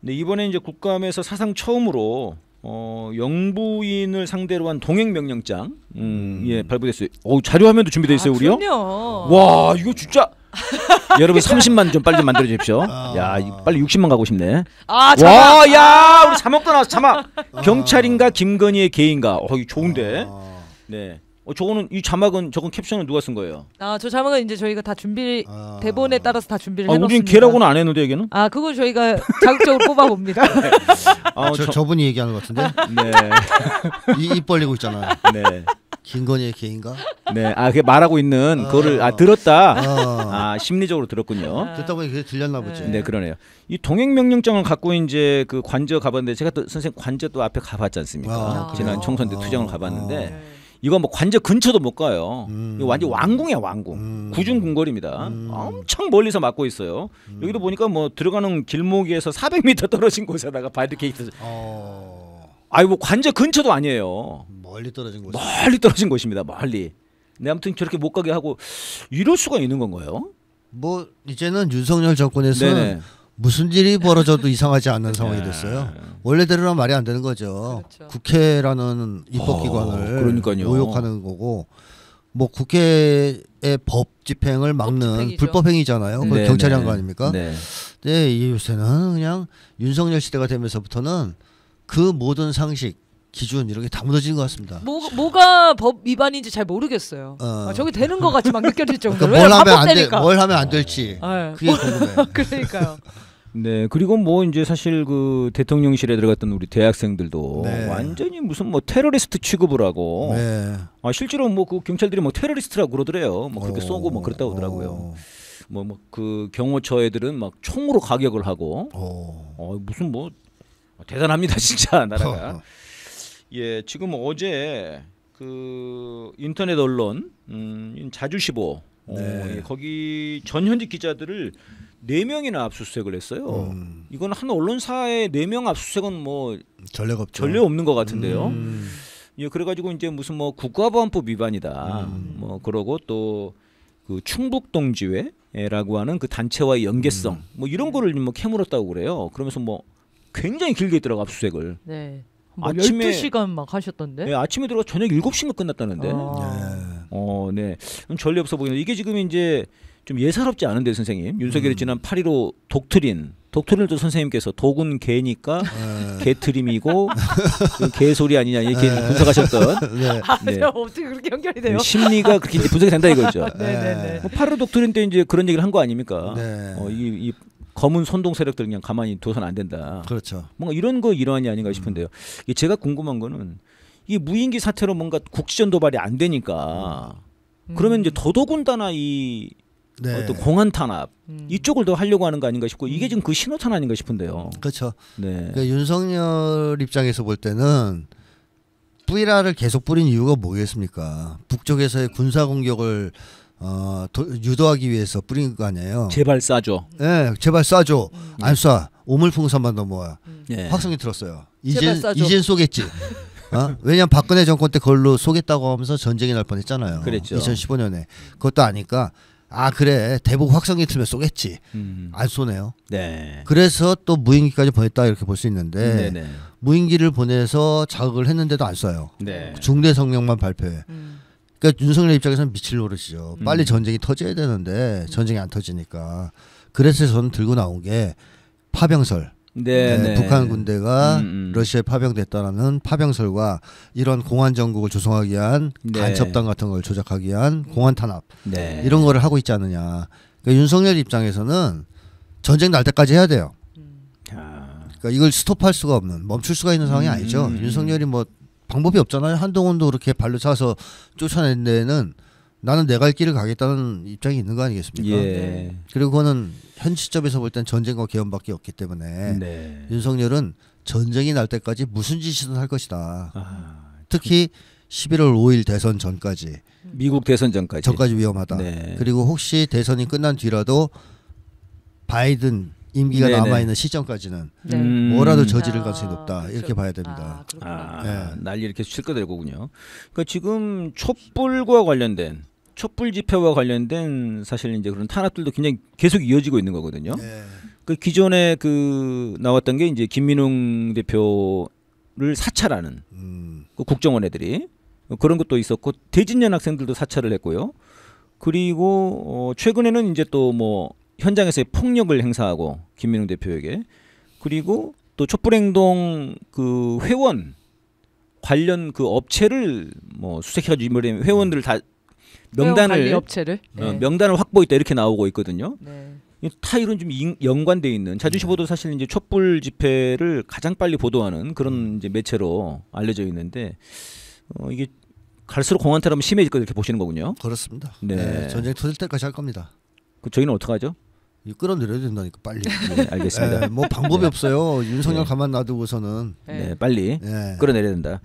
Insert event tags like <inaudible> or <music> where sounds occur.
근데 이번에 이제 국감에서 사상 처음으로 어, 영부인을 상대로 한 동행 명령장 음, 음, 예 발부됐어요. 어 자료 화면도 준비돼 있어요 아, 우리요. 와 이거 진짜 <laughs> 여러분 30만 좀 빨리 만들어 주십시오. 아. 야 빨리 60만 가고 싶네. 아와야 우리 자막도 나왔어 자막. 아. 경찰인가 김건희의 개인가. 어이 좋은데. 아. 네. 어, 저거는 이 자막은 저건 캡션은 누가 쓴 거예요? 아저 자막은 이제 저희가 다 준비 아... 대본에 따라서 다 준비를 아, 해봤습니다. 우린 걔라고는 안 했는데 얘기는? 아 그거 저희가 자극적으로 뽑아봅니다. <laughs> 네. 아, 저, 저... 분이 얘기하는 것 같은데? 네. 이, 입 벌리고 있잖아. 네. 김건희의 개인가? 네. 아 그게 말하고 있는 아... 그거를 아 들었다. 아, 아 심리적으로 들었군요. 아. 듣다 보니 그게 들렸나 보지. 네 그러네요. 이 동행 명령장을 갖고 이제 그 관저 가봤는데 제가 또 선생 관저 또 앞에 가봤지 않습니까? 지난 청선 때 투쟁을 가봤는데. 아. 이거 뭐 관저 근처도 못 가요. 음. 이거 완전 왕궁이야 왕궁. 음. 구중 궁궐입니다. 음. 엄청 멀리서 막고 있어요. 음. 여기도 보니까 뭐 들어가는 길목에서 400m <laughs> 떨어진 곳에다가 바리케이트. 어... 아이 뭐 관저 근처도 아니에요. 멀리 떨어진 곳. 멀리 떨어진 곳입니다. 멀리. 네 아무튼 저렇게 못 가게 하고 이럴 수가 있는 건가요? 뭐 이제는 윤석열 정권에서는. 네네. 무슨 일이 네. 벌어져도 이상하지 않는 상황이 네. 됐어요. 원래대로는 말이 안 되는 거죠. 그렇죠. 국회라는 입법기관을 어, 모욕하는 거고 뭐 국회의 법 집행을 막는 불법행위잖아요. 네, 경찰이 한 네. 아닙니까? 네. 근 요새는 그냥 윤석열 시대가 되면서부터는 그 모든 상식 기준 이런 게다 무너진 것 같습니다. 뭐, 뭐가 법 위반인지 잘 모르겠어요. 어. 아, 저게 되는 것 같이 막 느껴질 그러니까 정도로. 그러니까 뭘, 하면 안 되, 뭘 하면 안 될지 어. 그게 궁금해. <laughs> 그러니까요. 네, 그리고 뭐 이제 사실 그 대통령실에 들어갔던 우리 대학생들도 네. 완전히 무슨 뭐 테러리스트 취급을 하고, 네. 아 실제로 뭐 그 경찰들이 뭐 테러리스트라고 그러더래요. 뭐 그렇게 오. 어. 쏘고 뭐 그랬다고 그러더라고요. 어. 뭐뭐 그 경호처 애들은 막 총으로 가격을 하고, 오. 어. 어 무슨 뭐 대단합니다 <laughs> 진짜 나라가. 예, 지금 어제 그 인터넷 언론 음, 자주시보 네. 어, 거기 전 현직 기자들을 네 명이나 압수수색을 했어요. 음. 이건 한 언론사의 네명 압수수색은 뭐 전례가 없죠. 전례 없는 것 같은데요. 음. 예, 그래가지고 이제 무슨 뭐 국가보안법 위반이다. 음. 뭐 그러고 또 그 충북동지회라고 하는 그 단체와의 연계성 음. 뭐 이런 거를 뭐 캐물었다고 그래요. 그러면서 뭐 굉장히 길게 들어가 압수수색을. 네. 뭐 아침에 12시간 막 하셨던데. 네, 아침에 들어가 저녁 7시면 끝났다는데. 아. 네. 어, 네. 전례 없어 보이는 데 이게 지금 이제 좀 예사롭지 않은데 선생님 윤석열이 음. 지난 8.15 독트린 독트린도 선생님께서 독은 개니까 네. 개트림이고 <laughs> 그 개소리 아니냐 이렇게 네. 분석하셨던 네. 네. 아, 어떻게 그렇게 연결이 돼요? 음, 심리가 그렇게 이제 분석이 된다 이거죠. 네네네. <laughs> 8.15 뭐 독트린 때 이제 그런 얘기를 한 거 아닙니까? 네. 어, 이, 이 검은 선동 세력들 그냥 가만히 둬선 안 된다. 그렇죠. 뭔가 이런 거 일환이 아닌가 싶은데요. 음. 제가 궁금한 거는 이 무인기 사태로 뭔가 국지전 도발이 안 되니까 음. 그러면 이제 음. 더더군다나 이 네. 어떤 공안 탄압 음. 이쪽을 더 하려고 하는 거 아닌가 싶고 이게 음. 지금 그 신호탄 아닌가 싶은데요. 그렇죠. 네. 그러니까 윤석열 입장에서 볼 때는 뿌리라를 계속 뿌린 이유가 뭐겠습니까? 북쪽에서의 군사 공격을 어, 도, 유도하기 위해서 뿌린 거 아니에요. 제발 쏴줘. 예, 네, 제발 쏴줘. 음. 안 쏴. 오물풍선만 넘어와. 네. 확성이 들었어요. 이젠 이젠 쏘겠지. <laughs> 어? 왜냐면 박근혜 정권 때 그걸로 쏘겠다고 하면서 전쟁이 날 뻔했잖아요. 그랬죠. 2015년에 그것도 아니까 아 그래 대북 확성기 틀면 쏘겠지 음. 안 쏘네요. 네. 그래서 또 무인기까지 보냈다 이렇게 볼 수 있는데 네네. 네. 무인기를 보내서 자극을 했는데도 안 쏴요. 네. 중대 성명만 발표해. 음. 그러니까 윤석열 입장에서는 미칠 노릇이죠. 음. 빨리 전쟁이 터져야 되는데 전쟁이 안 터지니까 그래서 저는 들고 나온 게 파병설. 네, 네, 네. 북한 군대가 음, 음. 음. 러시아에 파병됐다라는 파병설과 이런 공안 정국을 조성하기 위한 네. 간첩단 같은 걸 조작하기 위한 공안 탄압 네. 이런 거를 하고 있지 않느냐. 그러니까 윤석열 입장에서는 전쟁 날 때까지 해야 돼요. 음. 아. 그러니까 이걸 스톱할 수가 없는 멈출 수가 있는 상황이 음. 아니죠. 음. 윤석열이 뭐 방법이 없잖아요. 한동훈도 그렇게 발로 차서 쫓아낸 데는 나는 내가 할 길을 가겠다는 입장이 있는 거 아니겠습니까? 예. 네. 그리고 그는현 시점에서 볼 땐 전쟁과 개헌밖에 없기 때문에 네. 윤석열은 전쟁이 날 때까지 무슨 짓이든 할 것이다. 아, 특히 11월 5일 대선 전까지 미국 대선 전까지 전까지 위험하다. 네. 그리고 혹시 대선이 끝난 뒤라도 바이든 임기가 네네. 남아있는 시점까지는 네. 음. 뭐라도 아, 저지를 가능성이 높다 아, 이렇게 봐야 됩니다. 아, 아, 네. 난리 이렇게 칠 거될 거군요. 그러니까 지금 촛불과 관련된 촛불 집회와 관련된 사실 이제 그런 탄압들도 굉장히 계속 이어지고 있는 거거든요. 네. 그 기존에 그 나왔던 게 이제 김민웅 대표를 사찰하는 음. 그 국정원 애들이 그런 것도 있었고 대진년 학생들도 사찰을 했고요. 그리고 어 최근에는 이제 또 뭐 현장에서의 폭력을 행사하고 김민웅 대표에게 그리고 또 촛불행동 그 회원 관련 그 업체를 뭐 수색해가지고 회원들을 다 명단을 회원 업체를 어, 네. 어, 명단을 확보했다 이렇게 나오고 있거든요. 네. 타 이런 좀 연관돼 있는 자주시 보도 네. 사실 이제 촛불 집회를 가장 빨리 보도하는 그런 음. 이제 매체로 알려져 있는데 어, 이게 갈수록 공안테라면 심해질 거 이렇게 보시는 거군요. 그렇습니다. 네. 네, 전쟁 터질 때까지 할 겁니다. 그 저희는 어떻게 하죠? 이 끌어내려야 된다니까 빨리. 네, 알겠습니다. 에, 네, 뭐 방법이 네. 없어요. 윤석열 네. 가만 놔두고서는. 네, 빨리 끌어내려야 된다.